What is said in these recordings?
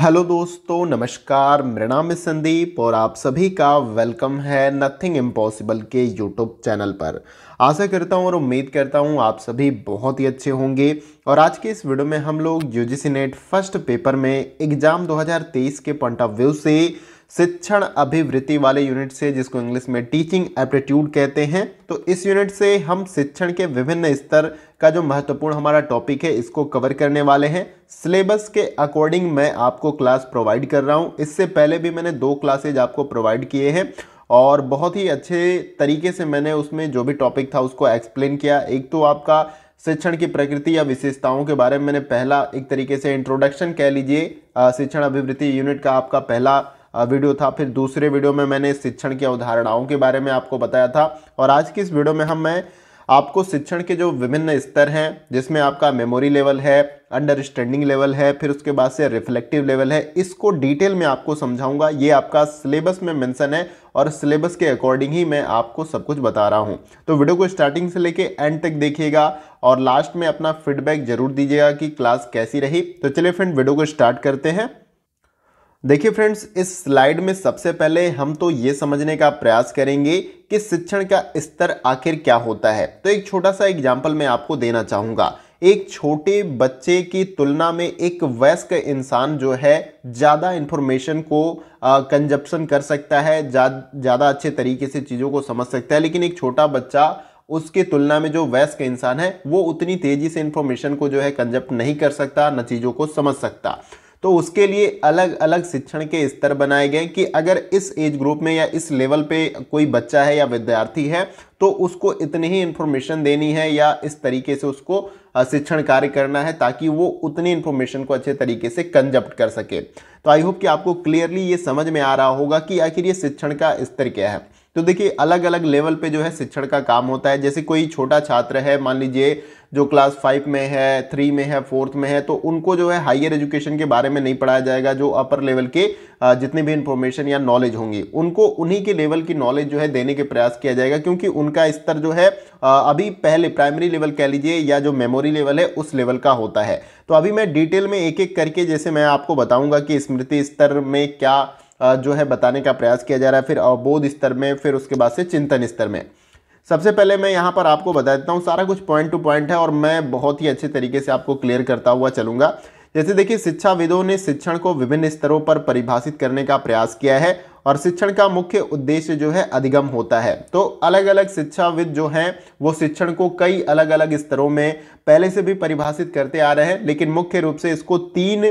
hello दोस्तों नमस्कार मेरा नाम है संदीप और आप सभी का वेलकम है नथिंग इम्पॉसिबल के यूट्यूब चैनल पर आशा करता हूं और उम्मीद करता हूं आप सभी बहुत ही अच्छे होंगे और आज के इस वीडियो में हम लोग U G NET first paper में एग्ज़ाम 2023 के पॉइंट ऑफ व्यू से शिक्षण अभिवृत्ति वाले यूनिट से जिसको इंग्लिश में टीचिंग एप्टीट्यूड कहते हैं तो इस यूनिट से हम शिक्षण के विभिन्न स्तर का जो महत्वपूर्ण हमारा टॉपिक है इसको कवर करने वाले हैं सिलेबस के अकॉर्डिंग मैं आपको क्लास प्रोवाइड कर रहा हूँ इससे पहले भी मैंने दो क्लासेज आपको प्रोवाइड किए हैं और बहुत ही अच्छे तरीके से मैंने उसमें जो भी टॉपिक था उसको एक्सप्लेन किया एक तो आपका शिक्षण की प्रकृति या विशेषताओं के बारे में मैंने पहला एक तरीके से इंट्रोडक्शन कह लीजिए शिक्षण अभिवृत्ति यूनिट का आपका पहला वीडियो था फिर दूसरे वीडियो में मैंने शिक्षण की अवधारणाओं के बारे में आपको बताया था और आज की इस वीडियो में हम मैं आपको शिक्षण के जो विभिन्न स्तर हैं जिसमें आपका मेमोरी लेवल है अंडरस्टैंडिंग लेवल है फिर उसके बाद से रिफ्लेक्टिव लेवल है इसको डिटेल में आपको समझाऊंगा ये आपका सिलेबस में मेंशन है और सिलेबस के अकॉर्डिंग ही मैं आपको सब कुछ बता रहा हूँ तो वीडियो को स्टार्टिंग से लेके एंड तक देखिएगा और लास्ट में अपना फीडबैक जरूर दीजिएगा कि क्लास कैसी रही तो चलिए फ्रेंड वीडियो को स्टार्ट करते हैं देखिए फ्रेंड्स इस स्लाइड में सबसे पहले हम तो ये समझने का प्रयास करेंगे कि शिक्षण का स्तर आखिर क्या होता है तो एक छोटा सा एग्जाम्पल मैं आपको देना चाहूँगा एक छोटे बच्चे की तुलना में एक वयस्क इंसान जो है ज़्यादा इन्फॉर्मेशन को कंजप्शन कर सकता है ज़्यादा अच्छे तरीके से चीज़ों को समझ सकता है लेकिन एक छोटा बच्चा उसके तुलना में जो वयस्क इंसान है वो उतनी तेज़ी से इन्फॉर्मेशन को जो है कंजप्ट नहीं कर सकता न चीज़ों को समझ सकता तो उसके लिए अलग अलग शिक्षण के स्तर बनाए गए कि अगर इस एज ग्रुप में या इस लेवल पे कोई बच्चा है या विद्यार्थी है तो उसको इतनी ही इन्फॉर्मेशन देनी है या इस तरीके से उसको शिक्षण कार्य करना है ताकि वो उतनी इन्फॉर्मेशन को अच्छे तरीके से कंजप्ट कर सके तो आई होप कि आपको क्लियरली ये समझ में आ रहा होगा कि आखिर ये शिक्षण का स्तर क्या है तो देखिए अलग अलग लेवल पे जो है शिक्षण का काम होता है जैसे कोई छोटा छात्र है मान लीजिए जो क्लास फाइव में है थ्री में है फोर्थ में है तो उनको जो है हायर एजुकेशन के बारे में नहीं पढ़ाया जाएगा जो अपर लेवल के जितने भी इंफॉर्मेशन या नॉलेज होंगी उनको उन्हीं के लेवल की नॉलेज जो है देने के प्रयास किया जाएगा क्योंकि उनका स्तर जो है अभी पहले प्राइमरी लेवल कह लीजिए या जो मेमोरी लेवल है उस लेवल का होता है तो अभी मैं डिटेल में एक एक करके जैसे मैं आपको बताऊँगा कि स्मृति स्तर में क्या जो है बताने का प्रयास किया जा रहा है फिर अवबोध स्तर में फिर उसके बाद से चिंतन स्तर में सबसे पहले मैं यहाँ पर आपको बता देता हूँ सारा कुछ पॉइंट टू पॉइंट है और मैं बहुत ही अच्छे तरीके से आपको क्लियर करता हुआ चलूँगा जैसे देखिए शिक्षाविदों ने शिक्षण को विभिन्न स्तरों पर परिभाषित करने का प्रयास किया है और शिक्षण का मुख्य उद्देश्य जो है अधिगम होता है तो अलग अलग शिक्षाविद जो हैं वो शिक्षण को कई अलग अलग स्तरों में पहले से भी परिभाषित करते आ रहे हैं लेकिन मुख्य रूप से इसको तीन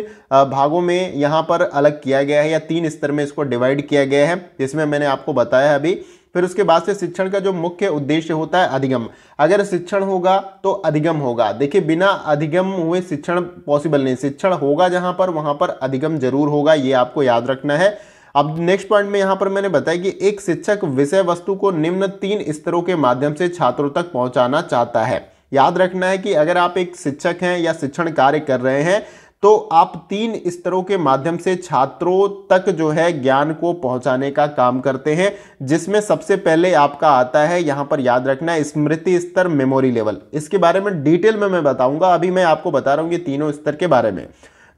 भागों में यहाँ पर अलग किया गया है या तीन स्तर में इसको डिवाइड किया गया है जिसमें मैंने आपको बताया अभी फिर उसके बाद से शिक्षण का जो मुख्य उद्देश्य होता है अधिगम अगर शिक्षण होगा तो अधिगम होगा देखिए बिना अधिगम हुए शिक्षण पॉसिबल नहीं शिक्षण होगा जहां पर वहां पर अधिगम जरूर होगा ये आपको याद रखना है अब नेक्स्ट पॉइंट में यहां पर मैंने बताया कि एक शिक्षक विषय वस्तु को निम्न तीन स्तरों के माध्यम से छात्रों तक पहुंचाना चाहता है याद रखना है कि अगर आप एक शिक्षक हैं या शिक्षण कार्य कर रहे हैं तो आप तीन स्तरों के माध्यम से छात्रों तक जो है ज्ञान को पहुंचाने का काम करते हैं जिसमें सबसे पहले आपका आता है यहां पर याद रखना स्मृति स्तर मेमोरी लेवल इसके बारे में डिटेल में मैं बताऊंगा अभी मैं आपको बता रहा हूं ये तीनों स्तर के बारे में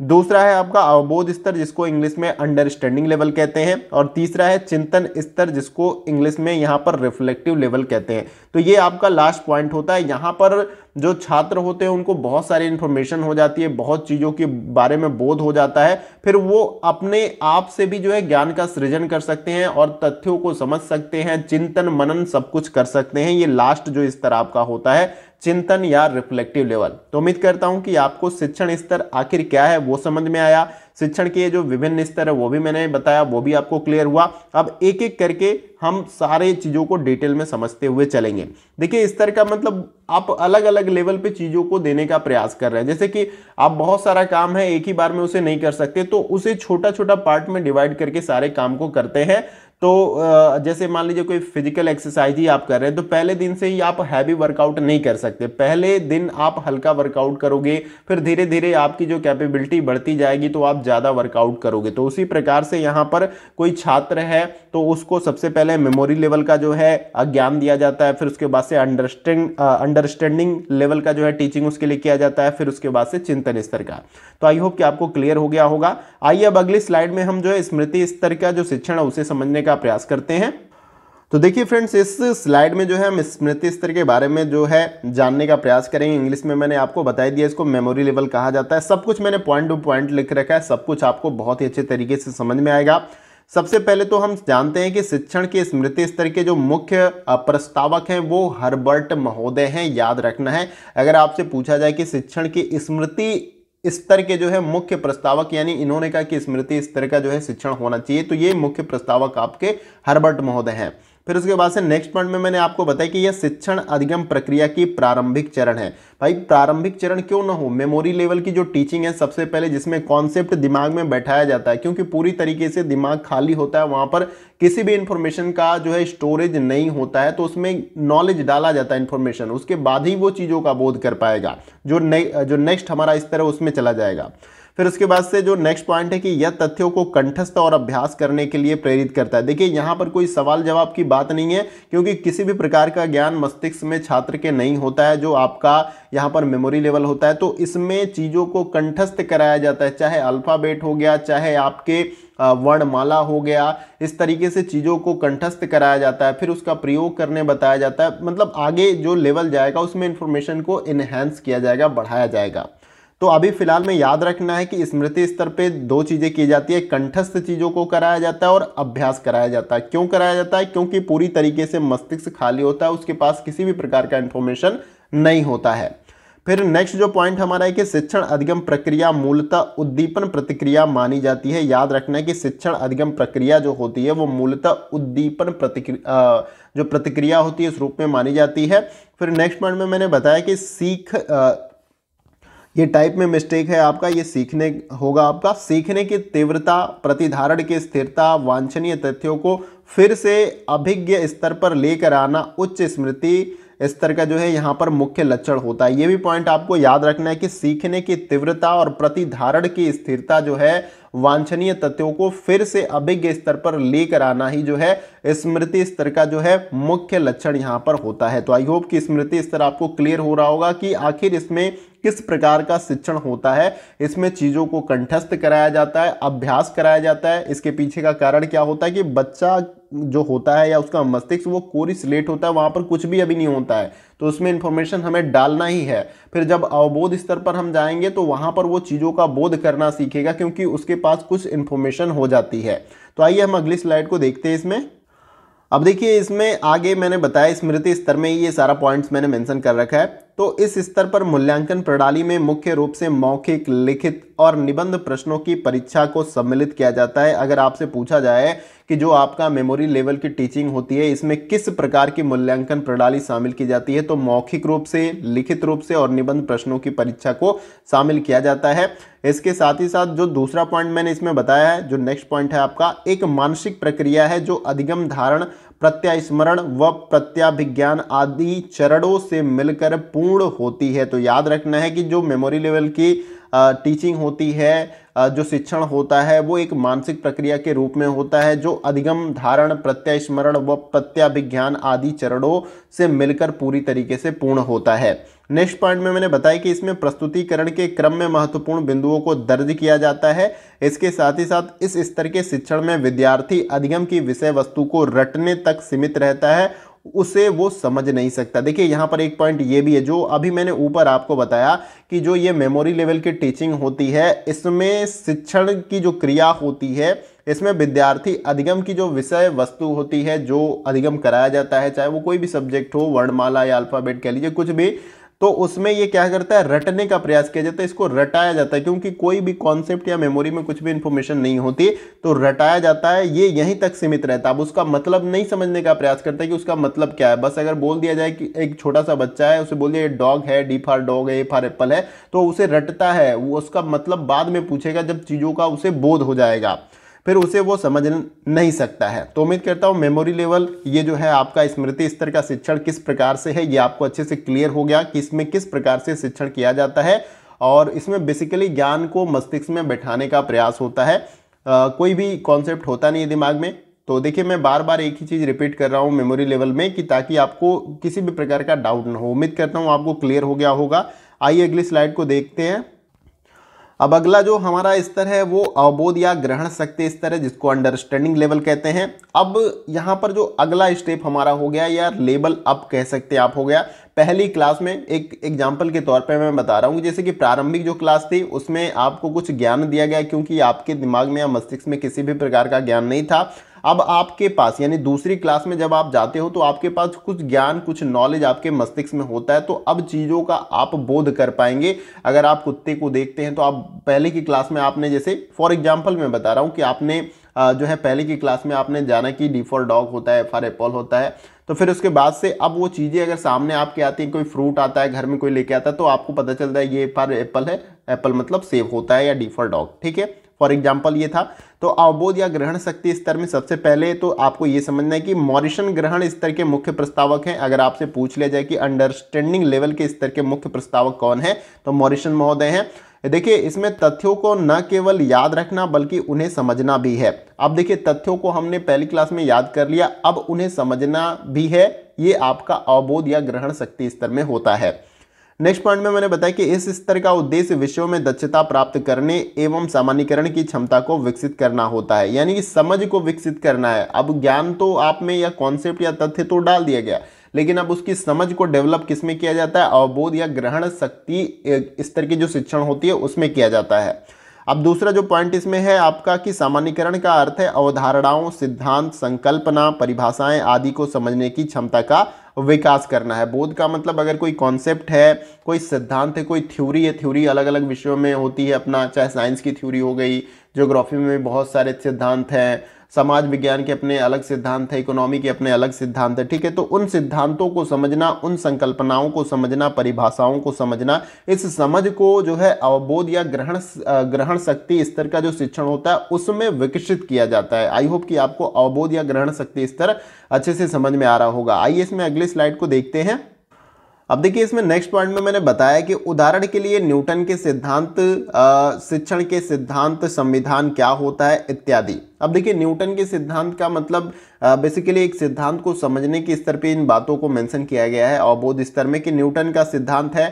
दूसरा है आपका अवबोध स्तर जिसको इंग्लिश में अंडरस्टैंडिंग लेवल कहते हैं और तीसरा है चिंतन स्तर जिसको इंग्लिश में यहाँ पर रिफ्लेक्टिव लेवल कहते हैं तो ये आपका लास्ट पॉइंट होता है यहाँ पर जो छात्र होते हैं उनको बहुत सारी इन्फॉर्मेशन हो जाती है बहुत चीज़ों के बारे में बोध हो जाता है फिर वो अपने आप से भी जो है ज्ञान का सृजन कर सकते हैं और तथ्यों को समझ सकते हैं चिंतन मनन सब कुछ कर सकते हैं ये लास्ट जो स्तर आपका होता है चिंतन या रिफ्लेक्टिव लेवल तो उम्मीद करता हूं कि आपको शिक्षण स्तर आखिर क्या है वो समझ में आया शिक्षण के जो विभिन्न स्तर है वो भी मैंने बताया वो भी आपको क्लियर हुआ अब एक एक करके हम सारे चीज़ों को डिटेल में समझते हुए चलेंगे देखिए स्तर का मतलब आप अलग अलग लेवल पे चीज़ों को देने का प्रयास कर रहे हैं जैसे कि आप बहुत सारा काम है एक ही बार में उसे नहीं कर सकते तो उसे छोटा छोटा पार्ट में डिवाइड करके सारे काम को करते हैं तो जैसे मान लीजिए कोई फिजिकल एक्सरसाइज ही आप कर रहे हैं तो पहले दिन से ही आप हैवी वर्कआउट नहीं कर सकते पहले दिन आप हल्का वर्कआउट करोगे फिर धीरे धीरे आपकी जो कैपेबिलिटी बढ़ती जाएगी तो आप ज़्यादा वर्कआउट करोगे तो उसी प्रकार से यहाँ पर कोई छात्र है तो उसको सबसे पहले मेमोरी लेवल का जो है ज्ञान दिया जाता है फिर उसके बाद से अंडरस्टैंड अंडरस्टैंडिंग लेवल का जो है टीचिंग उसके लिए किया जाता है फिर उसके बाद से चिंतन स्तर का तो आई होप कि आपको क्लियर हो गया होगा आइए अब अगली स्लाइड में हम जो है स्मृति स्तर का जो शिक्षण है उसे समझने का प्रयास करते हैं तो देखिए फ्रेंड्स इस स्लाइड में जो है हम स्मृति स्तर के बारे में जो है जानने का प्रयास करेंगे इंग्लिश में मैंने आपको बता दिया इसको मेमोरी लेवल कहा जाता है सब कुछ मैंने पॉइंट टू पॉइंट लिख रखा है सब कुछ आपको बहुत ही अच्छे तरीके से समझ में आएगा सबसे पहले तो हम जानते हैं कि शिक्षण के स्मृति स्तर के जो मुख्य प्रस्तावक हैं वो हर्बर्ट महोदय हैं याद रखना है अगर आपसे पूछा जाए कि शिक्षण की स्मृति स्तर के जो है मुख्य प्रस्तावक यानी इन्होंने कहा कि स्मृति स्तर का जो है शिक्षण होना चाहिए तो ये मुख्य प्रस्तावक आपके हर्बर्ट महोदय हैं फिर उसके बाद से नेक्स्ट पॉइंट में मैंने आपको बताया कि यह शिक्षण अधिगम प्रक्रिया की प्रारंभिक चरण है भाई प्रारंभिक चरण क्यों ना हो मेमोरी लेवल की जो टीचिंग है सबसे पहले जिसमें कॉन्सेप्ट दिमाग में बैठाया जाता है क्योंकि पूरी तरीके से दिमाग खाली होता है वहां पर किसी भी इंफॉर्मेशन का जो है स्टोरेज नहीं होता है तो उसमें नॉलेज डाला जाता है इंफॉर्मेशन उसके बाद ही वो चीज़ों का बोध कर पाएगा जो ने, जो नेक्स्ट हमारा स्तर है उसमें चला जाएगा फिर उसके बाद से जो नेक्स्ट पॉइंट है कि यह तथ्यों को कंठस्थ और अभ्यास करने के लिए प्रेरित करता है देखिए यहाँ पर कोई सवाल जवाब की बात नहीं है क्योंकि किसी भी प्रकार का ज्ञान मस्तिष्क में छात्र के नहीं होता है जो आपका यहाँ पर मेमोरी लेवल होता है तो इसमें चीज़ों को कंठस्थ कराया जाता है चाहे अल्फ़ाबेट हो गया चाहे आपके वर्णमाला हो गया इस तरीके से चीज़ों को कंठस्थ कराया जाता है फिर उसका प्रयोग करने बताया जाता है मतलब आगे जो लेवल जाएगा उसमें इन्फॉर्मेशन को इन्हेंस किया जाएगा बढ़ाया जाएगा तो अभी फिलहाल में याद रखना है कि स्मृति स्तर पे दो चीज़ें की जाती है कंठस्थ चीज़ों को कराया जाता है और अभ्यास कराया जाता है क्यों कराया जाता है क्योंकि पूरी तरीके से मस्तिष्क खाली होता है उसके पास किसी भी प्रकार का इन्फॉर्मेशन नहीं होता है फिर नेक्स्ट जो पॉइंट हमारा है कि शिक्षण अधिगम प्रक्रिया मूलतः उद्दीपन प्रतिक्रिया मानी जाती है याद रखना है कि शिक्षण अधिगम प्रक्रिया जो होती है वो मूलतः उद्दीपन प्रतिक्रिया जो प्रतिक्रिया होती है इस रूप में मानी जाती है फिर नेक्स्ट पॉइंट में मैंने बताया कि सीख ये टाइप में मिस्टेक है आपका ये सीखने होगा आपका सीखने की तीव्रता प्रतिधारण की स्थिरता वांछनीय तथ्यों को फिर से अभिज्ञ स्तर पर लेकर आना उच्च स्मृति स्तर का जो है यहाँ पर मुख्य लक्षण होता है ये भी पॉइंट आपको याद रखना है कि सीखने की तीव्रता और प्रतिधारण की स्थिरता जो है वांछनीय तथ्यों को फिर से अभिज्ञ स्तर पर लेकर आना ही जो है स्मृति स्तर का जो है मुख्य लक्षण यहाँ पर होता है तो आई होप कि स्मृति स्तर आपको क्लियर हो रहा होगा कि आखिर इसमें किस प्रकार का शिक्षण होता है इसमें चीज़ों को कंठस्थ कराया जाता है अभ्यास कराया जाता है इसके पीछे का कारण क्या होता है कि बच्चा जो होता है या उसका मस्तिष्क वो स्लेट होता है वहाँ पर कुछ भी अभी नहीं होता है तो उसमें इन्फॉर्मेशन हमें डालना ही है फिर जब अवबोध स्तर पर हम जाएंगे तो वहाँ पर वो चीज़ों का बोध करना सीखेगा क्योंकि उसके पास कुछ इन्फॉर्मेशन हो जाती है तो आइए हम अगली स्लाइड को देखते हैं इसमें अब देखिए इसमें आगे मैंने बताया स्मृति स्तर में ये सारा पॉइंट्स मैंने मेंशन कर रखा है तो इस स्तर पर मूल्यांकन प्रणाली में मुख्य रूप से मौखिक लिखित और निबंध प्रश्नों की परीक्षा को सम्मिलित किया जाता है अगर आपसे पूछा जाए कि जो आपका मेमोरी लेवल की टीचिंग होती है इसमें किस प्रकार की मूल्यांकन प्रणाली शामिल की जाती है तो मौखिक रूप से लिखित रूप से और निबंध प्रश्नों की परीक्षा को शामिल किया जाता है इसके साथ ही साथ जो दूसरा पॉइंट मैंने इसमें बताया है जो नेक्स्ट पॉइंट है आपका एक मानसिक प्रक्रिया है जो अधिगम धारण प्रत्यास्मरण व प्रत्याभिज्ञान आदि चरणों से मिलकर पूर्ण होती है तो याद रखना है कि जो मेमोरी लेवल की टीचिंग होती है जो शिक्षण होता है वो एक मानसिक प्रक्रिया के रूप में होता है जो अधिगम धारण प्रत्यास्मरण व प्रत्याभिज्ञान आदि चरणों से मिलकर पूरी तरीके से पूर्ण होता है नेक्स्ट पॉइंट में मैंने बताया कि इसमें प्रस्तुतिकरण के क्रम में महत्वपूर्ण बिंदुओं को दर्ज किया जाता है इसके साथ ही साथ इस स्तर के शिक्षण में विद्यार्थी अधिगम की विषय वस्तु को रटने तक सीमित रहता है उसे वो समझ नहीं सकता देखिए यहाँ पर एक पॉइंट ये भी है जो अभी मैंने ऊपर आपको बताया कि जो ये मेमोरी लेवल की टीचिंग होती है इसमें शिक्षण की जो क्रिया होती है इसमें विद्यार्थी अधिगम की जो विषय वस्तु होती है जो अधिगम कराया जाता है चाहे वो कोई भी सब्जेक्ट हो वर्णमाला या अल्फ़ाबेट कह लीजिए कुछ भी तो उसमें ये क्या करता है रटने का प्रयास किया जाता है इसको रटाया जाता है क्योंकि कोई भी कॉन्सेप्ट या मेमोरी में कुछ भी इंफॉर्मेशन नहीं होती तो रटाया जाता है ये यहीं तक सीमित रहता है अब उसका मतलब नहीं समझने का प्रयास करता है कि उसका मतलब क्या है बस अगर बोल दिया जाए कि एक छोटा सा बच्चा है उसे बोलिए डॉग है डी फार डॉग है ए फार एप्पल है तो उसे रटता है वो उसका मतलब बाद में पूछेगा जब चीज़ों का उसे बोध हो जाएगा फिर उसे वो समझ नहीं सकता है तो उम्मीद करता हूँ मेमोरी लेवल ये जो है आपका स्मृति स्तर का शिक्षण किस प्रकार से है ये आपको अच्छे से क्लियर हो गया कि इसमें किस प्रकार से शिक्षण किया जाता है और इसमें बेसिकली ज्ञान को मस्तिष्क में बैठाने का प्रयास होता है आ, कोई भी कॉन्सेप्ट होता नहीं है दिमाग में तो देखिए मैं बार बार एक ही चीज़ रिपीट कर रहा हूँ मेमोरी लेवल में कि ताकि आपको किसी भी प्रकार का डाउट ना हो उम्मीद करता हूँ आपको क्लियर हो गया होगा आइए अगली स्लाइड को देखते हैं अब अगला जो हमारा स्तर है वो अवबोध या ग्रहण शक्ति स्तर है जिसको अंडरस्टैंडिंग लेवल कहते हैं अब यहाँ पर जो अगला स्टेप हमारा हो गया या लेवल अप कह सकते आप हो गया पहली क्लास में एक एग्जाम्पल के तौर पे मैं बता रहा हूँ जैसे कि प्रारंभिक जो क्लास थी उसमें आपको कुछ ज्ञान दिया गया क्योंकि आपके दिमाग में या मस्तिष्क में किसी भी प्रकार का ज्ञान नहीं था अब आपके पास यानी दूसरी क्लास में जब आप जाते हो तो आपके पास कुछ ज्ञान कुछ नॉलेज आपके मस्तिष्क में होता है तो अब चीज़ों का आप बोध कर पाएंगे अगर आप कुत्ते को देखते हैं तो आप पहले की क्लास में आपने जैसे फॉर एग्जाम्पल मैं बता रहा हूँ कि आपने जो है पहले की क्लास में आपने जाना कि डिफॉल्ट डॉग होता है एफ आर एप्पल होता है तो फिर उसके बाद से अब वो चीज़ें अगर सामने आपके आती हैं कोई फ्रूट आता है घर में कोई लेके आता है तो आपको पता चलता है ये पर एप्पल है एप्पल मतलब सेव होता है या डिफॉल्ट डॉग ठीक है फॉर एग्जाम्पल ये था तो अवबोध या ग्रहण शक्ति स्तर में सबसे पहले तो आपको ये समझना है कि मॉरिशन ग्रहण स्तर के मुख्य प्रस्तावक हैं अगर आपसे पूछ लिया जाए कि अंडरस्टैंडिंग लेवल के स्तर के मुख्य प्रस्तावक कौन है तो मॉरिशन महोदय हैं देखिए इसमें तथ्यों को न केवल याद रखना बल्कि उन्हें समझना भी है अब देखिए तथ्यों को हमने पहली क्लास में याद कर लिया अब उन्हें समझना भी है ये आपका अवबोध या ग्रहण शक्ति स्तर में होता है नेक्स्ट पॉइंट में मैंने बताया कि इस स्तर का उद्देश्य विषयों में दक्षता प्राप्त करने एवं सामान्यकरण की क्षमता को विकसित करना होता है यानी कि समझ को विकसित करना है अब ज्ञान तो आप में या कॉन्सेप्ट या तथ्य तो डाल दिया गया लेकिन अब उसकी समझ को डेवलप किस में किया जाता है अवबोध या ग्रहण शक्ति स्तर की जो शिक्षण होती है उसमें किया जाता है अब दूसरा जो पॉइंट इसमें है आपका कि सामान्यकरण का अर्थ है अवधारणाओं सिद्धांत संकल्पना परिभाषाएं आदि को समझने की क्षमता का विकास करना है बोध का मतलब अगर कोई कॉन्सेप्ट है कोई सिद्धांत है कोई थ्योरी है थ्योरी अलग अलग विषयों में होती है अपना चाहे साइंस की थ्योरी हो गई ज्योग्राफी में बहुत सारे सिद्धांत हैं समाज विज्ञान के अपने अलग सिद्धांत है इकोनॉमी के अपने अलग सिद्धांत है ठीक है तो उन सिद्धांतों को समझना उन संकल्पनाओं को समझना परिभाषाओं को समझना इस समझ को जो है अवबोध या ग्रहण ग्रहण शक्ति स्तर का जो शिक्षण होता है उसमें विकसित किया जाता है आई होप कि आपको अवबोध या ग्रहण शक्ति स्तर अच्छे से समझ में आ रहा होगा आइए इसमें अगली स्लाइड को देखते हैं अब देखिए इसमें नेक्स्ट पॉइंट में मैंने बताया कि उदाहरण के लिए न्यूटन के सिद्धांत शिक्षण के सिद्धांत संविधान क्या होता है इत्यादि अब देखिए न्यूटन के सिद्धांत का मतलब बेसिकली एक सिद्धांत को समझने के स्तर पे इन बातों को मेंशन किया गया है और बोध स्तर में कि न्यूटन का सिद्धांत है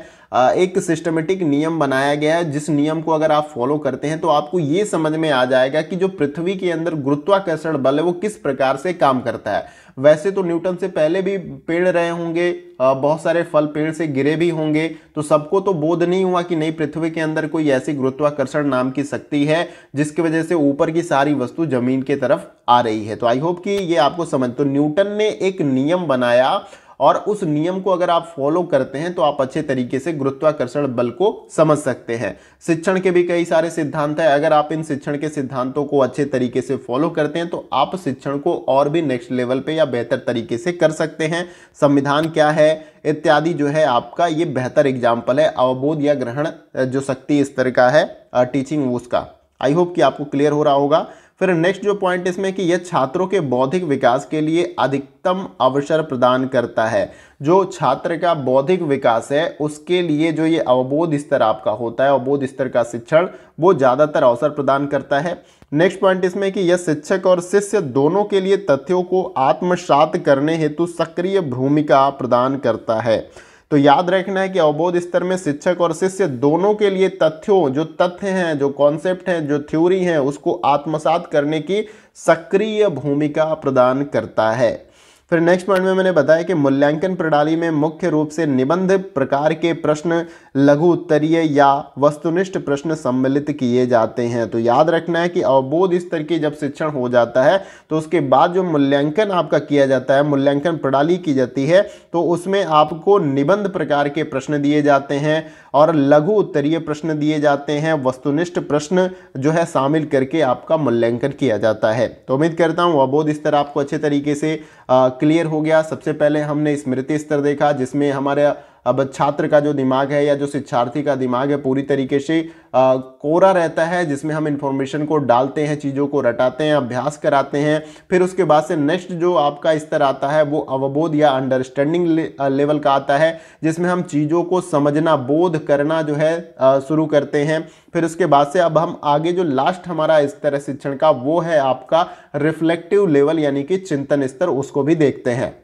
एक सिस्टमेटिक नियम बनाया गया है जिस नियम को अगर आप फॉलो करते हैं तो आपको ये समझ में आ जाएगा कि जो पृथ्वी के अंदर गुरुत्वाकर्षण बल है वो किस प्रकार से काम करता है वैसे तो न्यूटन से पहले भी पेड़ रहे होंगे बहुत सारे फल पेड़ से गिरे भी होंगे तो सबको तो बोध नहीं हुआ कि नहीं पृथ्वी के अंदर कोई ऐसी गुरुत्वाकर्षण नाम की शक्ति है जिसकी वजह से ऊपर की सारी वस्तु जमीन ज़मीन की तरफ आ रही है तो आई होप कि ये आपको समझ तो न्यूटन ने एक नियम बनाया और उस नियम को अगर आप फॉलो करते हैं तो आप अच्छे तरीके से गुरुत्वाकर्षण बल को समझ सकते हैं शिक्षण के भी कई सारे सिद्धांत हैं अगर आप इन शिक्षण के सिद्धांतों को अच्छे तरीके से फॉलो करते हैं तो आप शिक्षण को और भी नेक्स्ट लेवल पे या बेहतर तरीके से कर सकते हैं संविधान क्या है इत्यादि जो है आपका ये बेहतर एग्जाम्पल है अवबोध या ग्रहण जो शक्ति स्तर का है टीचिंग उसका आई होप कि आपको क्लियर हो रहा होगा फिर नेक्स्ट जो पॉइंट इसमें कि यह छात्रों के बौद्धिक विकास के लिए अधिकतम अवसर प्रदान करता है जो छात्र का बौद्धिक विकास है उसके लिए जो ये अवबोध स्तर आपका होता है अवबोध स्तर का शिक्षण वो ज़्यादातर अवसर प्रदान करता है नेक्स्ट पॉइंट इसमें कि यह शिक्षक और शिष्य दोनों के लिए तथ्यों को आत्मसात करने हेतु सक्रिय भूमिका प्रदान करता है तो याद रखना है कि अवबोध स्तर में शिक्षक और शिष्य दोनों के लिए तथ्यों जो तथ्य हैं जो कॉन्सेप्ट हैं जो थ्योरी हैं उसको आत्मसात करने की सक्रिय भूमिका प्रदान करता है फिर नेक्स्ट पॉइंट में मैंने बताया कि मूल्यांकन प्रणाली में मुख्य रूप से निबंध प्रकार के प्रश्न लघु उत्तरीय या वस्तुनिष्ठ प्रश्न सम्मिलित किए जाते हैं तो याद रखना है कि अवबोध स्तर की जब शिक्षण हो जाता है तो उसके बाद जो मूल्यांकन आपका किया जाता है मूल्यांकन प्रणाली की जाती है तो उसमें आपको निबंध प्रकार के प्रश्न दिए जाते हैं और लघु उत्तरीय प्रश्न दिए जाते हैं वस्तुनिष्ठ प्रश्न जो है शामिल करके आपका मूल्यांकन किया जाता है तो उम्मीद करता हूँ अवबोध स्तर आपको अच्छे तरीके से क्लियर हो गया सबसे पहले हमने स्मृति स्तर देखा जिसमें हमारे अब छात्र का जो दिमाग है या जो शिक्षार्थी का दिमाग है पूरी तरीके से आ, कोरा रहता है जिसमें हम इंफॉर्मेशन को डालते हैं चीज़ों को रटाते हैं अभ्यास कराते हैं फिर उसके बाद से नेक्स्ट जो आपका स्तर आता है वो अवबोध या अंडरस्टैंडिंग ले, लेवल का आता है जिसमें हम चीज़ों को समझना बोध करना जो है शुरू करते हैं फिर उसके बाद से अब हम आगे जो लास्ट हमारा स्तर है शिक्षण का वो है आपका रिफ्लेक्टिव लेवल यानी कि चिंतन स्तर उसको भी देखते हैं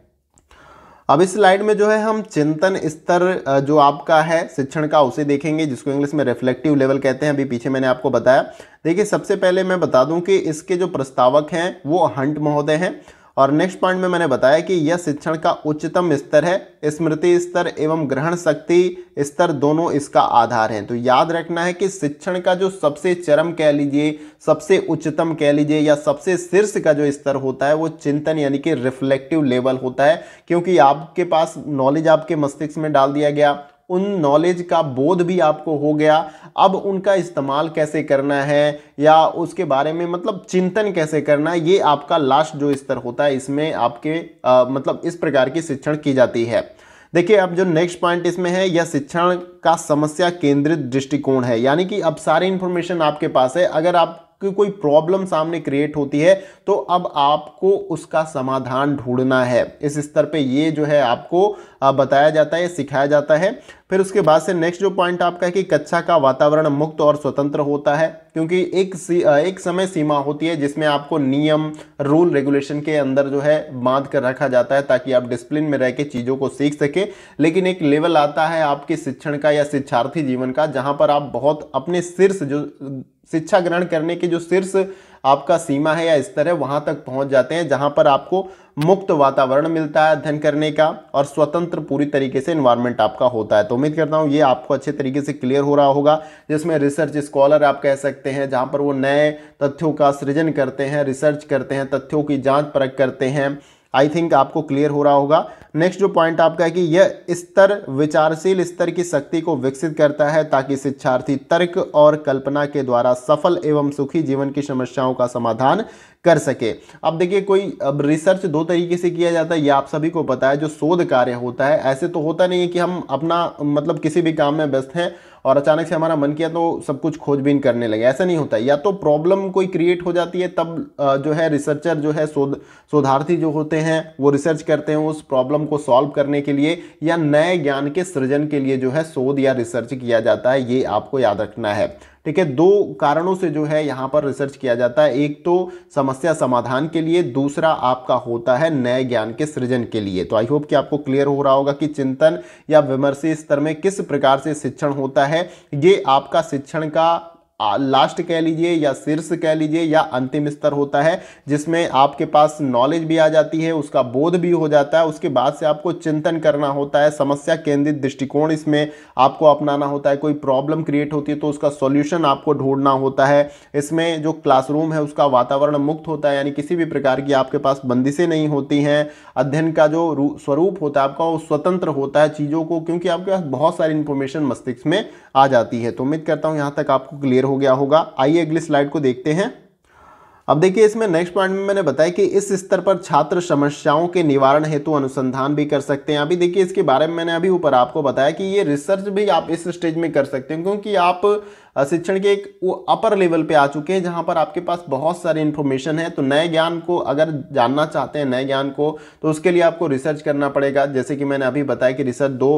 अब इस स्लाइड में जो है हम चिंतन स्तर जो आपका है शिक्षण का उसे देखेंगे जिसको इंग्लिश में रिफ्लेक्टिव लेवल कहते हैं अभी पीछे मैंने आपको बताया देखिए सबसे पहले मैं बता दूं कि इसके जो प्रस्तावक हैं वो हंट महोदय हैं और नेक्स्ट पॉइंट में मैंने बताया कि यह शिक्षण का उच्चतम स्तर है स्मृति स्तर एवं ग्रहण शक्ति स्तर दोनों इसका आधार हैं तो याद रखना है कि शिक्षण का जो सबसे चरम कह लीजिए सबसे उच्चतम कह लीजिए या सबसे शीर्ष का जो स्तर होता है वो चिंतन यानी कि रिफ्लेक्टिव लेवल होता है क्योंकि आपके पास नॉलेज आपके मस्तिष्क में डाल दिया गया उन नॉलेज का बोध भी आपको हो गया अब उनका इस्तेमाल कैसे करना है या उसके बारे में मतलब चिंतन कैसे करना है ये आपका लास्ट जो स्तर होता है इसमें आपके आ, मतलब इस प्रकार की शिक्षण की जाती है देखिए अब जो नेक्स्ट पॉइंट इसमें है यह शिक्षण का समस्या केंद्रित दृष्टिकोण है यानी कि अब सारी इन्फॉर्मेशन आपके पास है अगर आप कि कोई प्रॉब्लम सामने क्रिएट होती है तो अब आपको उसका समाधान ढूंढना है इस स्तर पे ये जो है आपको बताया जाता है सिखाया जाता है फिर उसके बाद से नेक्स्ट जो पॉइंट आपका है कि कक्षा का वातावरण मुक्त और स्वतंत्र होता है क्योंकि एक एक समय सीमा होती है जिसमें आपको नियम रूल रेगुलेशन के अंदर जो है बांध कर रखा जाता है ताकि आप डिसिप्लिन में रह के चीज़ों को सीख सके लेकिन एक लेवल आता है आपके शिक्षण का या शिक्षार्थी जीवन का जहाँ पर आप बहुत अपने शीर्ष जो शिक्षा ग्रहण करने के जो शीर्ष आपका सीमा है या स्तर है वहाँ तक पहुँच जाते हैं जहाँ पर आपको मुक्त वातावरण मिलता है अध्ययन करने का और स्वतंत्र पूरी तरीके से इन्वायरमेंट आपका होता है तो उम्मीद करता हूँ ये आपको अच्छे तरीके से क्लियर हो रहा होगा जिसमें रिसर्च स्कॉलर आप कह सकते हैं जहाँ पर वो नए तथ्यों का सृजन करते हैं रिसर्च करते हैं तथ्यों की जाँच परख करते हैं आई थिंक आपको क्लियर हो रहा होगा नेक्स्ट जो पॉइंट आपका है कि यह स्तर विचारशील स्तर की शक्ति को विकसित करता है ताकि शिक्षार्थी तर्क और कल्पना के द्वारा सफल एवं सुखी जीवन की समस्याओं का समाधान कर सके अब देखिए कोई अब रिसर्च दो तरीके से किया जाता है यह आप सभी को पता है जो शोध कार्य होता है ऐसे तो होता नहीं है कि हम अपना मतलब किसी भी काम में व्यस्त हैं और अचानक से हमारा मन किया तो सब कुछ खोजबीन करने लगे ऐसा नहीं होता या तो प्रॉब्लम कोई क्रिएट हो जाती है तब जो है रिसर्चर जो है शोध शोधार्थी जो होते हैं वो रिसर्च करते हैं उस प्रॉब्लम को सॉल्व करने के लिए या नए ज्ञान के सृजन के लिए जो है शोध या रिसर्च किया जाता है ये आपको याद रखना है ठीक है दो कारणों से जो है यहाँ पर रिसर्च किया जाता है एक तो समस्या समाधान के लिए दूसरा आपका होता है नए ज्ञान के सृजन के लिए तो आई होप कि आपको क्लियर हो रहा होगा कि चिंतन या विमर्शी स्तर में किस प्रकार से शिक्षण होता है ये आपका शिक्षण का लास्ट कह लीजिए या शीर्ष कह लीजिए या अंतिम स्तर होता है जिसमें आपके पास नॉलेज भी आ जाती है उसका बोध भी हो जाता है उसके बाद से आपको चिंतन करना होता है समस्या केंद्रित दृष्टिकोण इसमें आपको अपनाना होता है कोई प्रॉब्लम क्रिएट होती है तो उसका सॉल्यूशन आपको ढूंढना होता है इसमें जो क्लासरूम है उसका वातावरण मुक्त होता है यानी किसी भी प्रकार की आपके पास बंदिशें नहीं होती हैं अध्ययन का जो स्वरूप होता है आपका वो स्वतंत्र होता है चीज़ों को क्योंकि आपके पास बहुत सारी इन्फॉर्मेशन मस्तिष्क में आ जाती है तो उम्मीद करता हूँ यहाँ तक आपको क्लियर हो गया होगा आइए अगली स्लाइड को देखते हैं अब देखिए इसमें नेक्स्ट पॉइंट में मैंने बताया कि इस स्तर पर छात्र समस्याओं के निवारण हेतु अनुसंधान भी कर सकते हैं अभी देखिए इसके बारे में मैंने अभी ऊपर आपको बताया कि ये रिसर्च भी आप इस स्टेज में कर सकते हैं क्योंकि आप शिक्षण के एक वो अपर लेवल पे आ चुके हैं जहाँ पर आपके पास बहुत सारे इन्फॉर्मेशन है तो नए ज्ञान को अगर जानना चाहते हैं नए ज्ञान को तो उसके लिए आपको रिसर्च करना पड़ेगा जैसे कि मैंने अभी बताया कि रिसर्च दो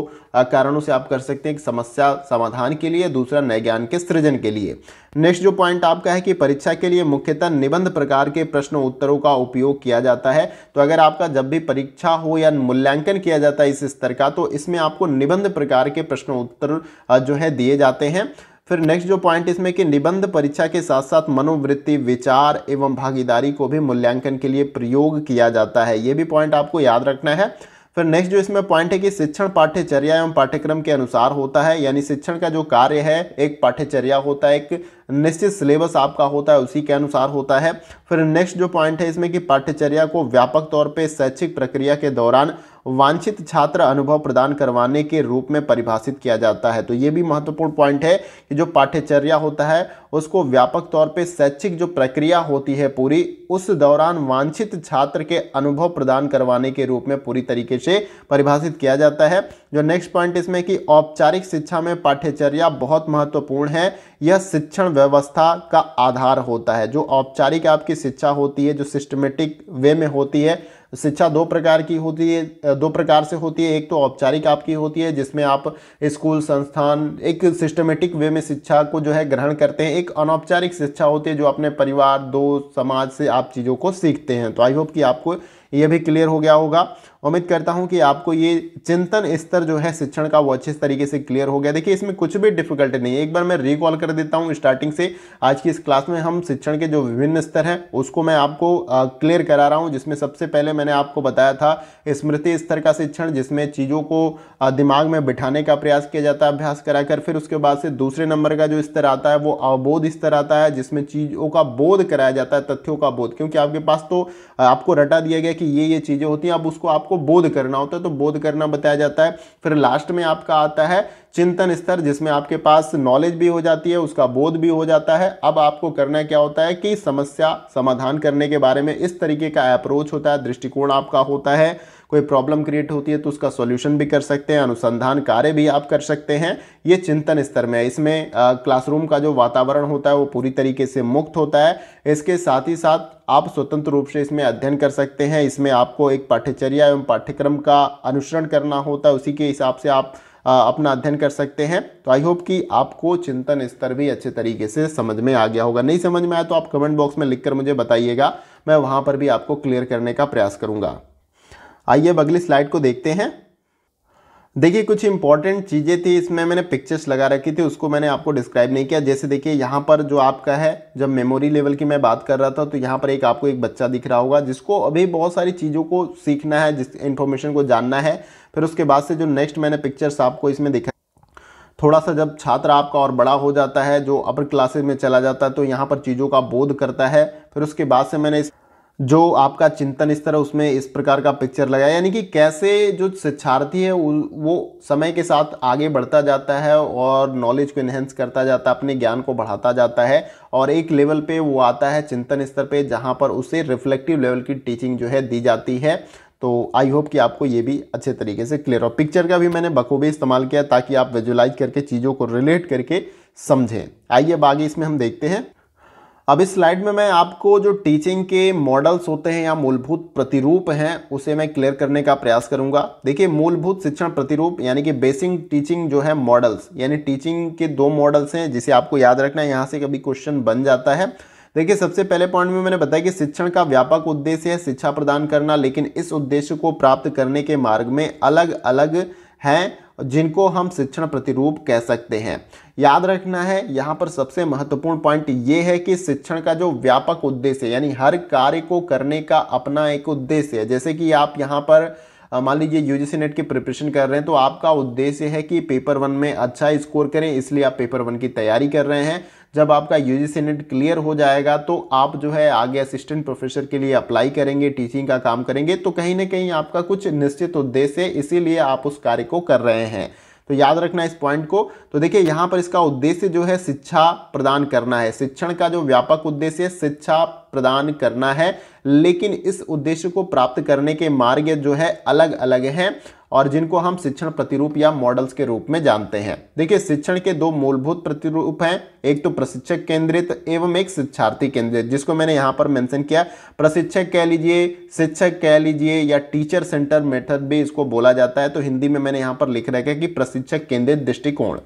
कारणों से आप कर सकते हैं एक समस्या समाधान के लिए दूसरा नए ज्ञान के सृजन के लिए नेक्स्ट जो पॉइंट आपका है कि परीक्षा के लिए मुख्यतः निबंध प्रकार के प्रश्न उत्तरों का उपयोग किया जाता है तो अगर आपका जब भी परीक्षा हो या मूल्यांकन किया जाता है इस स्तर का तो इसमें आपको निबंध प्रकार के प्रश्न उत्तर जो है दिए जाते हैं फिर नेक्स्ट जो पॉइंट इसमें कि निबंध परीक्षा के साथ साथ मनोवृत्ति विचार एवं भागीदारी को भी मूल्यांकन के लिए प्रयोग किया जाता है ये भी पॉइंट आपको याद रखना है फिर नेक्स्ट जो इसमें पॉइंट है कि शिक्षण पाठ्यचर्या एवं पाठ्यक्रम के अनुसार होता है यानी शिक्षण का जो कार्य है एक पाठ्यचर्या होता है एक निश्चित सिलेबस आपका होता है उसी के अनुसार होता है फिर नेक्स्ट जो पॉइंट है इसमें कि पाठ्यचर्या को व्यापक तौर पर शैक्षिक प्रक्रिया के दौरान वांछित छात्र अनुभव प्रदान करवाने के रूप में परिभाषित किया जाता है तो ये भी महत्वपूर्ण पॉइंट है कि जो पाठ्यचर्या होता है उसको व्यापक तौर पर शैक्षिक जो प्रक्रिया होती है पूरी उस दौरान वांछित छात्र के अनुभव प्रदान करवाने के रूप में पूरी तरीके से परिभाषित किया जाता है जो नेक्स्ट पॉइंट इसमें कि औपचारिक शिक्षा में पाठ्यचर्या बहुत महत्वपूर्ण है यह शिक्षण व्यवस्था का आधार होता है जो औपचारिक आपकी शिक्षा होती है जो सिस्टमेटिक वे में होती है शिक्षा दो प्रकार की होती है दो प्रकार से होती है एक तो औपचारिक आपकी होती है जिसमें आप स्कूल संस्थान एक सिस्टमेटिक वे में शिक्षा को जो है ग्रहण करते हैं एक अनौपचारिक शिक्षा होती है जो अपने परिवार दोस्त समाज से आप चीज़ों को सीखते हैं तो आई होप कि आपको ये भी क्लियर हो गया होगा उम्मीद करता हूँ कि आपको ये चिंतन स्तर जो है शिक्षण का वो अच्छे तरीके से क्लियर हो गया देखिए इसमें कुछ भी डिफिकल्टी नहीं है एक बार मैं रिकॉल कर देता हूँ स्टार्टिंग से आज की इस क्लास में हम शिक्षण के जो विभिन्न स्तर हैं उसको मैं आपको क्लियर करा रहा हूँ जिसमें सबसे पहले मैंने आपको बताया था स्मृति स्तर का शिक्षण जिसमें चीज़ों को दिमाग में बिठाने का प्रयास किया जाता है अभ्यास कराकर फिर उसके बाद से दूसरे नंबर का जो स्तर आता है वो अवबोध स्तर आता है जिसमें चीज़ों का बोध कराया जाता है तथ्यों का बोध क्योंकि आपके पास तो आपको रटा दिया गया कि ये ये चीज़ें होती हैं अब उसको आपको बोध करना होता है तो बोध करना बताया जाता है फिर लास्ट में आपका आता है चिंतन स्तर जिसमें आपके पास नॉलेज भी हो जाती है उसका बोध भी हो जाता है अब आपको करना क्या होता है कि समस्या समाधान करने के बारे में इस तरीके का अप्रोच होता है दृष्टिकोण आपका होता है कोई प्रॉब्लम क्रिएट होती है तो उसका सॉल्यूशन भी कर सकते हैं अनुसंधान कार्य भी आप कर सकते हैं ये चिंतन स्तर में है इसमें क्लासरूम का जो वातावरण होता है वो पूरी तरीके से मुक्त होता है इसके साथ ही साथ आप स्वतंत्र रूप से इसमें अध्ययन कर सकते हैं इसमें आपको एक पाठ्यचर्या एवं पाठ्यक्रम का अनुसरण करना होता है उसी के हिसाब से आप अपना अध्ययन कर सकते हैं तो आई होप कि आपको चिंतन स्तर भी अच्छे तरीके से समझ में आ गया होगा नहीं समझ में आया तो आप कमेंट बॉक्स में लिखकर मुझे बताइएगा मैं वहाँ पर भी आपको क्लियर करने का प्रयास करूँगा आइए अब अगली स्लाइड को देखते हैं देखिए कुछ इंपॉर्टेंट चीज़ें थी इसमें मैंने पिक्चर्स लगा रखी थी उसको मैंने आपको डिस्क्राइब नहीं किया जैसे देखिए यहाँ पर जो आपका है जब मेमोरी लेवल की मैं बात कर रहा था तो यहाँ पर एक आपको एक बच्चा दिख रहा होगा जिसको अभी बहुत सारी चीज़ों को सीखना है जिस इन्फॉर्मेशन को जानना है फिर उसके बाद से जो नेक्स्ट मैंने पिक्चर्स आपको इसमें दिखा थोड़ा सा जब छात्र आपका और बड़ा हो जाता है जो अपर क्लासेज में चला जाता है तो यहाँ पर चीज़ों का बोध करता है फिर उसके बाद से मैंने इस जो आपका चिंतन स्तर है उसमें इस प्रकार का पिक्चर लगाया यानी कि कैसे जो शिक्षार्थी है वो समय के साथ आगे बढ़ता जाता है और नॉलेज को इन्हेंस करता जाता है अपने ज्ञान को बढ़ाता जाता है और एक लेवल पे वो आता है चिंतन स्तर पे जहाँ पर उसे रिफ्लेक्टिव लेवल की टीचिंग जो है दी जाती है तो आई होप कि आपको ये भी अच्छे तरीके से क्लियर हो पिक्चर का भी मैंने बखूबी इस्तेमाल किया ताकि आप विजुलाइज करके चीज़ों को रिलेट करके समझें आइए बागी इसमें हम देखते हैं अब इस स्लाइड में मैं आपको जो टीचिंग के मॉडल्स होते हैं या मूलभूत प्रतिरूप हैं उसे मैं क्लियर करने का प्रयास करूंगा देखिए मूलभूत शिक्षण प्रतिरूप यानी कि बेसिक टीचिंग जो है मॉडल्स यानी टीचिंग के दो मॉडल्स हैं जिसे आपको याद रखना है यहाँ से कभी क्वेश्चन बन जाता है देखिए सबसे पहले पॉइंट में मैंने बताया कि शिक्षण का व्यापक उद्देश्य है शिक्षा प्रदान करना लेकिन इस उद्देश्य को प्राप्त करने के मार्ग में अलग अलग हैं जिनको हम शिक्षण प्रतिरूप कह सकते हैं याद रखना है यहाँ पर सबसे महत्वपूर्ण पॉइंट ये है कि शिक्षण का जो व्यापक उद्देश्य यानी हर कार्य को करने का अपना एक उद्देश्य है जैसे कि आप यहाँ पर मान लीजिए यूजीसी नेट की प्रिपरेशन कर रहे हैं तो आपका उद्देश्य है कि पेपर वन में अच्छा स्कोर करें इसलिए आप पेपर वन की तैयारी कर रहे हैं जब आपका यूजीसी नेट क्लियर हो जाएगा तो आप जो है आगे असिस्टेंट प्रोफेसर के लिए अप्लाई करेंगे टीचिंग का काम करेंगे तो कहीं ना कहीं आपका कुछ निश्चित उद्देश्य है इसीलिए आप उस कार्य को कर रहे हैं तो याद रखना इस पॉइंट को तो देखिए यहाँ पर इसका उद्देश्य जो है शिक्षा प्रदान करना है शिक्षण का जो व्यापक उद्देश्य है शिक्षा प्रदान करना है लेकिन इस उद्देश्य को प्राप्त करने के मार्ग जो है अलग अलग हैं और जिनको हम शिक्षण प्रतिरूप या मॉडल्स के रूप में जानते हैं देखिए शिक्षण के दो मूलभूत प्रतिरूप हैं एक तो प्रशिक्षक केंद्रित एवं एक शिक्षार्थी केंद्रित जिसको मैंने यहाँ पर मेंशन किया प्रशिक्षक कह लीजिए शिक्षक कह लीजिए या टीचर सेंटर मेथड भी इसको बोला जाता है तो हिंदी में मैंने यहाँ पर लिख रखा है कि प्रशिक्षक केंद्रित दृष्टिकोण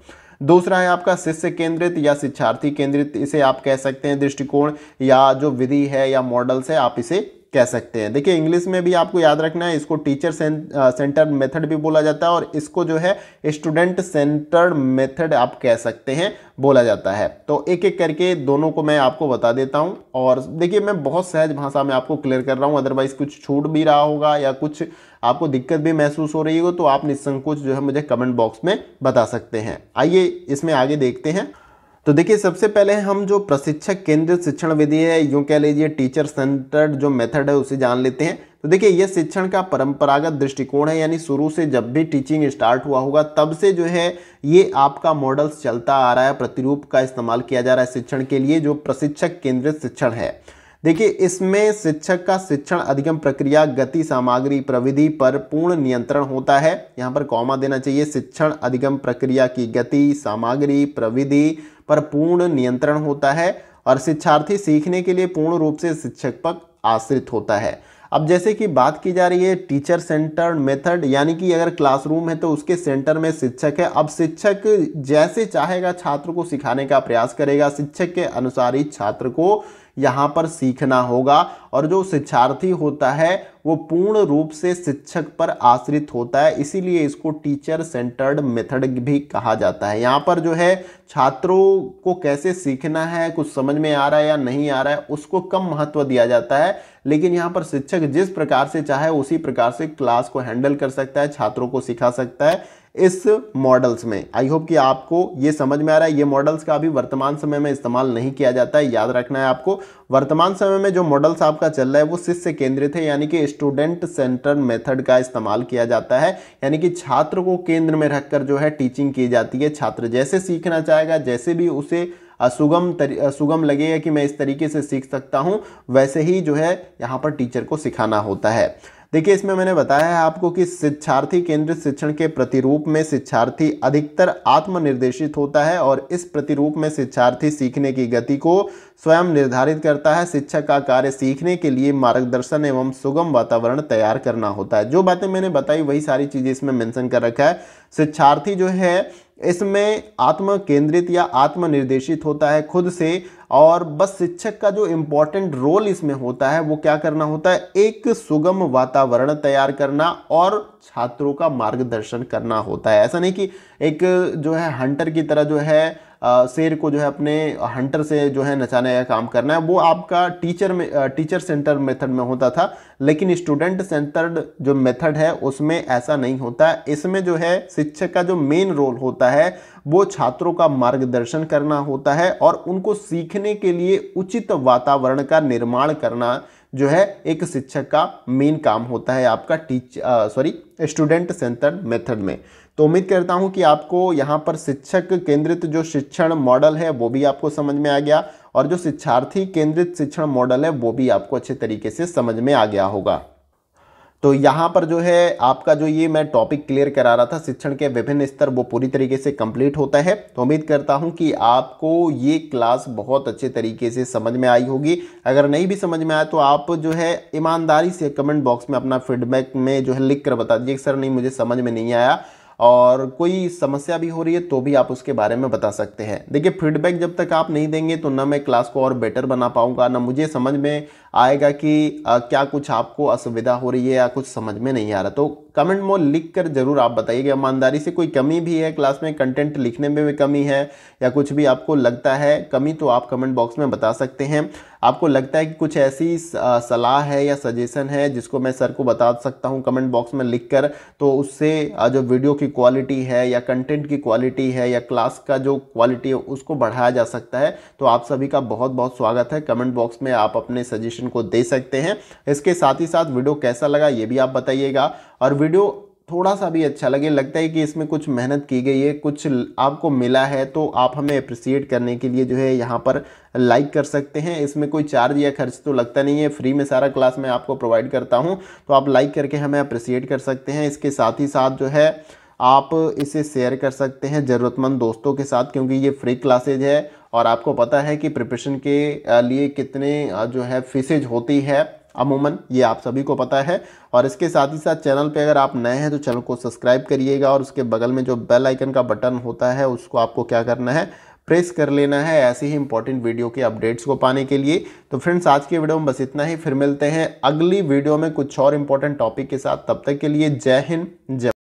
दूसरा है आपका शिष्य केंद्रित या शिक्षार्थी केंद्रित इसे आप कह सकते हैं दृष्टिकोण या जो विधि है या मॉडल्स है आप इसे कह सकते हैं देखिए इंग्लिश में भी आपको याद रखना है इसको टीचर सेंटर मेथड भी बोला जाता है और इसको जो है स्टूडेंट सेंटर मेथड आप कह सकते हैं बोला जाता है तो एक एक करके दोनों को मैं आपको बता देता हूं और देखिए मैं बहुत सहज भाषा में आपको क्लियर कर रहा हूं अदरवाइज कुछ छूट भी रहा होगा या कुछ आपको दिक्कत भी महसूस हो रही हो तो आप निसंकोच जो है मुझे कमेंट बॉक्स में बता सकते हैं आइए इसमें आगे देखते हैं तो देखिए सबसे पहले हम जो प्रशिक्षक केंद्रित शिक्षण विधि है यूँ कह लीजिए टीचर सेंटर्ड जो मेथड है उसे जान लेते हैं तो देखिए ये शिक्षण का परंपरागत दृष्टिकोण है यानी शुरू से जब भी टीचिंग स्टार्ट हुआ होगा तब से जो है ये आपका मॉडल्स चलता आ रहा है प्रतिरूप का इस्तेमाल किया जा रहा है शिक्षण के लिए जो प्रशिक्षक केंद्रित शिक्षण है देखिए इसमें शिक्षक का शिक्षण अधिगम प्रक्रिया गति सामग्री प्रविधि पर पूर्ण नियंत्रण होता है यहाँ पर कौमा देना चाहिए शिक्षण अधिगम प्रक्रिया की गति सामग्री प्रविधि पर पूर्ण नियंत्रण होता है और शिक्षार्थी सीखने के लिए पूर्ण रूप से शिक्षक पर आश्रित होता है अब जैसे कि बात की जा रही है टीचर सेंटर मेथड यानी कि अगर क्लासरूम है तो उसके सेंटर में शिक्षक है अब शिक्षक जैसे चाहेगा छात्र को सिखाने का प्रयास करेगा शिक्षक के अनुसार ही छात्र को यहाँ पर सीखना होगा और जो शिक्षार्थी होता है वो पूर्ण रूप से शिक्षक पर आश्रित होता है इसीलिए इसको टीचर सेंटर्ड मेथड भी कहा जाता है यहाँ पर जो है छात्रों को कैसे सीखना है कुछ समझ में आ रहा है या नहीं आ रहा है उसको कम महत्व दिया जाता है लेकिन यहाँ पर शिक्षक जिस प्रकार से चाहे उसी प्रकार से क्लास को हैंडल कर सकता है छात्रों को सिखा सकता है इस मॉडल्स में आई होप कि आपको ये समझ में आ रहा है ये मॉडल्स का अभी वर्तमान समय में इस्तेमाल नहीं किया जाता है याद रखना है आपको वर्तमान समय में जो मॉडल्स आपका चल रहा है वो शिष्य केंद्रित है यानी कि स्टूडेंट सेंटर मेथड का इस्तेमाल किया जाता है यानी कि छात्र को केंद्र में रखकर जो है टीचिंग की जाती है छात्र जैसे सीखना चाहेगा जैसे भी उसे सुगम सुगम लगेगा कि मैं इस तरीके से सीख सकता हूँ वैसे ही जो है यहाँ पर टीचर को सिखाना होता है देखिए इसमें मैंने बताया है आपको कि शिक्षार्थी केंद्रित शिक्षण के प्रतिरूप में शिक्षार्थी अधिकतर आत्मनिर्देशित होता है और इस प्रतिरूप में शिक्षार्थी सीखने की गति को स्वयं निर्धारित करता है शिक्षक का कार्य सीखने के लिए मार्गदर्शन एवं सुगम वातावरण तैयार करना होता है जो बातें मैंने बताई वही सारी चीज़ें इसमें मैंशन कर रखा है शिक्षार्थी जो है इसमें आत्म केंद्रित या आत्मनिर्देशित होता है खुद से और बस शिक्षक का जो इम्पोर्टेंट रोल इसमें होता है वो क्या करना होता है एक सुगम वातावरण तैयार करना और छात्रों का मार्गदर्शन करना होता है ऐसा नहीं कि एक जो है हंटर की तरह जो है शेर को जो है अपने हंटर से जो है नचाने का काम करना है वो आपका टीचर में टीचर सेंटर मेथड में होता था लेकिन स्टूडेंट सेंटर्ड जो मेथड है उसमें ऐसा नहीं होता इसमें जो है शिक्षक का जो मेन रोल होता है वो छात्रों का मार्गदर्शन करना होता है और उनको सीखने के लिए उचित वातावरण का निर्माण करना जो है एक शिक्षक का मेन काम होता है आपका teach sorry student centre method में तो उम्मीद करता हूँ कि आपको यहाँ पर शिक्षक केंद्रित जो शिक्षण मॉडल है वो भी आपको समझ में आ गया और जो शिक्षार्थी केंद्रित शिक्षण मॉडल है वो भी आपको अच्छे तरीके से समझ में आ गया होगा तो यहाँ पर जो है आपका जो ये मैं टॉपिक क्लियर करा रहा था शिक्षण के विभिन्न स्तर वो पूरी तरीके से कंप्लीट होता है तो उम्मीद करता हूँ कि आपको ये क्लास बहुत अच्छे तरीके से समझ में आई होगी अगर नहीं भी समझ में आया तो आप जो है ईमानदारी से कमेंट बॉक्स में अपना फीडबैक में जो है लिख कर बता दीजिए सर नहीं मुझे समझ में नहीं आया और कोई समस्या भी हो रही है तो भी आप उसके बारे में बता सकते हैं देखिए फीडबैक जब तक आप नहीं देंगे तो ना मैं क्लास को और बेटर बना पाऊँगा ना मुझे समझ में आएगा कि आ, क्या कुछ आपको असुविधा हो रही है या कुछ समझ में नहीं आ रहा तो कमेंट में लिख कर ज़रूर आप बताइएगा ईमानदारी से कोई कमी भी है क्लास में कंटेंट लिखने में भी कमी है या कुछ भी आपको लगता है कमी तो आप कमेंट बॉक्स में बता सकते हैं आपको लगता है कि कुछ ऐसी सलाह है या सजेशन है जिसको मैं सर को बता सकता हूँ कमेंट बॉक्स में लिख कर तो उससे जो वीडियो की क्वालिटी है या कंटेंट की क्वालिटी है या क्लास का जो क्वालिटी है उसको बढ़ाया जा सकता है तो आप सभी का बहुत बहुत स्वागत है कमेंट बॉक्स में आप अपने सजेशन इन्फॉर्मेशन को दे सकते हैं इसके साथ ही साथ वीडियो कैसा लगा ये भी आप बताइएगा और वीडियो थोड़ा सा भी अच्छा लगे लगता है कि इसमें कुछ मेहनत की गई है कुछ आपको मिला है तो आप हमें अप्रिसिएट करने के लिए जो है यहाँ पर लाइक कर सकते हैं इसमें कोई चार्ज या खर्च तो लगता नहीं है फ्री में सारा क्लास मैं आपको प्रोवाइड करता हूँ तो आप लाइक करके हमें अप्रिसिएट कर सकते हैं इसके साथ ही साथ जो है आप इसे शेयर कर सकते हैं ज़रूरतमंद दोस्तों के साथ क्योंकि ये फ्री क्लासेज है और आपको पता है कि प्रिपरेशन के लिए कितने जो है फीसेज होती है अमूमन ये आप सभी को पता है और इसके साथ ही साथ चैनल पे अगर आप नए हैं तो चैनल को सब्सक्राइब करिएगा और उसके बगल में जो बेल आइकन का बटन होता है उसको आपको क्या करना है प्रेस कर लेना है ऐसे ही इंपॉर्टेंट वीडियो के अपडेट्स को पाने के लिए तो फ्रेंड्स आज के वीडियो में बस इतना ही फिर मिलते हैं अगली वीडियो में कुछ और इंपॉर्टेंट टॉपिक के साथ तब तक के लिए जय हिंद जय